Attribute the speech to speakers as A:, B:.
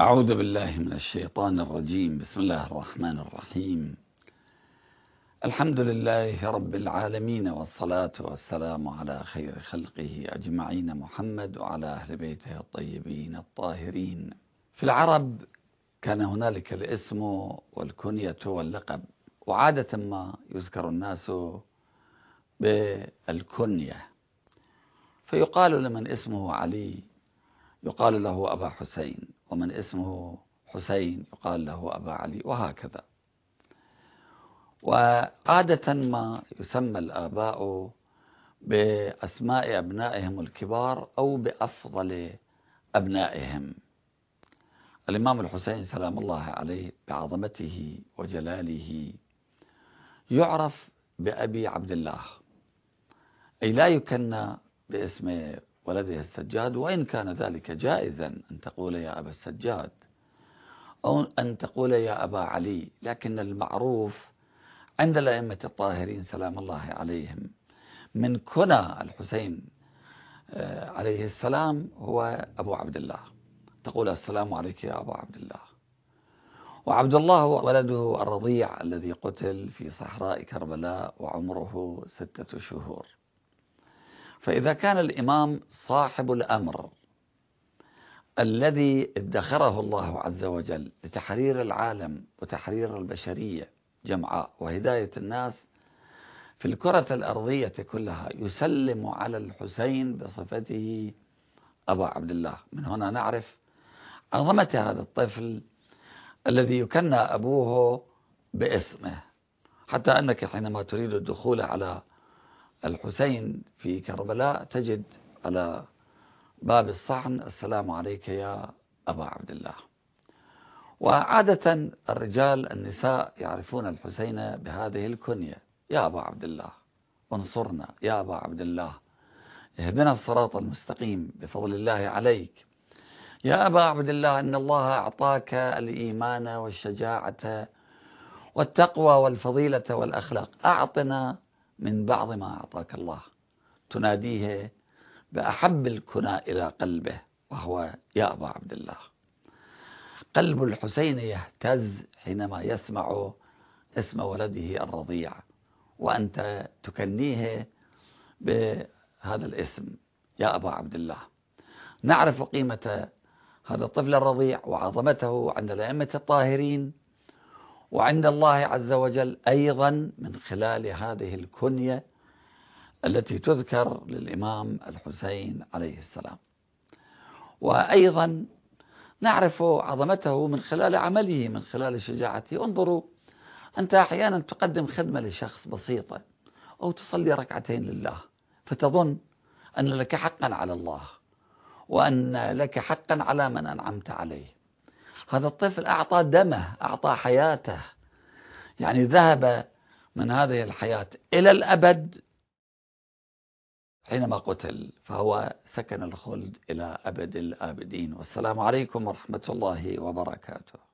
A: أعوذ بالله من الشيطان الرجيم بسم الله الرحمن الرحيم الحمد لله رب العالمين والصلاة والسلام على خير خلقه أجمعين محمد وعلى أهل بيته الطيبين الطاهرين في العرب كان هنالك الاسم والكنية واللقب وعادة ما يذكر الناس بالكنية فيقال لمن اسمه علي يقال له أبا حسين ومن اسمه حسين يقال له أبا علي وهكذا وعادة ما يسمى الآباء بأسماء أبنائهم الكبار أو بأفضل أبنائهم الإمام الحسين سلام الله عليه بعظمته وجلاله يعرف بأبي عبد الله أي لا يكنى باسم ولدها السجاد وإن كان ذلك جائزا أن تقول يا أبا السجاد أو أن تقول يا أبا علي لكن المعروف عند الأئمة الطاهرين سلام الله عليهم من كنى الحسين آه، عليه السلام هو أبو عبد الله تقول السلام عليك يا أبا عبد الله وعبد الله ولده الرضيع الذي قتل في صحراء كربلاء وعمره ستة شهور فإذا كان الإمام صاحب الأمر الذي ادخره الله عز وجل لتحرير العالم وتحرير البشرية جمعاء وهداية الناس في الكرة الأرضية كلها يسلم على الحسين بصفته أبا عبد الله من هنا نعرف عظمة هذا الطفل الذي يكنى أبوه باسمه حتى أنك حينما تريد الدخول على الحسين في كربلاء تجد على باب الصحن السلام عليك يا أبا عبد الله وعادة الرجال النساء يعرفون الحسين بهذه الكنية يا أبا عبد الله انصرنا يا أبا عبد الله اهدنا الصراط المستقيم بفضل الله عليك يا أبا عبد الله إن الله أعطاك الإيمان والشجاعة والتقوى والفضيلة والأخلاق أعطنا من بعض ما أعطاك الله تناديه بأحب الكنى إلى قلبه وهو يا أبا عبد الله قلب الحسين يهتز حينما يسمع اسم ولده الرضيع وأنت تكنيه بهذا الاسم يا أبا عبد الله نعرف قيمة هذا الطفل الرضيع وعظمته عند الأئمة الطاهرين وعند الله عز وجل أيضا من خلال هذه الكنية التي تذكر للإمام الحسين عليه السلام وأيضا نعرف عظمته من خلال عمله من خلال شجاعته انظروا أنت أحيانا تقدم خدمة لشخص بسيطة أو تصلي ركعتين لله فتظن أن لك حقا على الله وأن لك حقا على من أنعمت عليه هذا الطفل أعطى دمه أعطى حياته يعني ذهب من هذه الحياة إلى الأبد حينما قتل فهو سكن الخلد إلى أبد الآبدين والسلام عليكم ورحمة الله وبركاته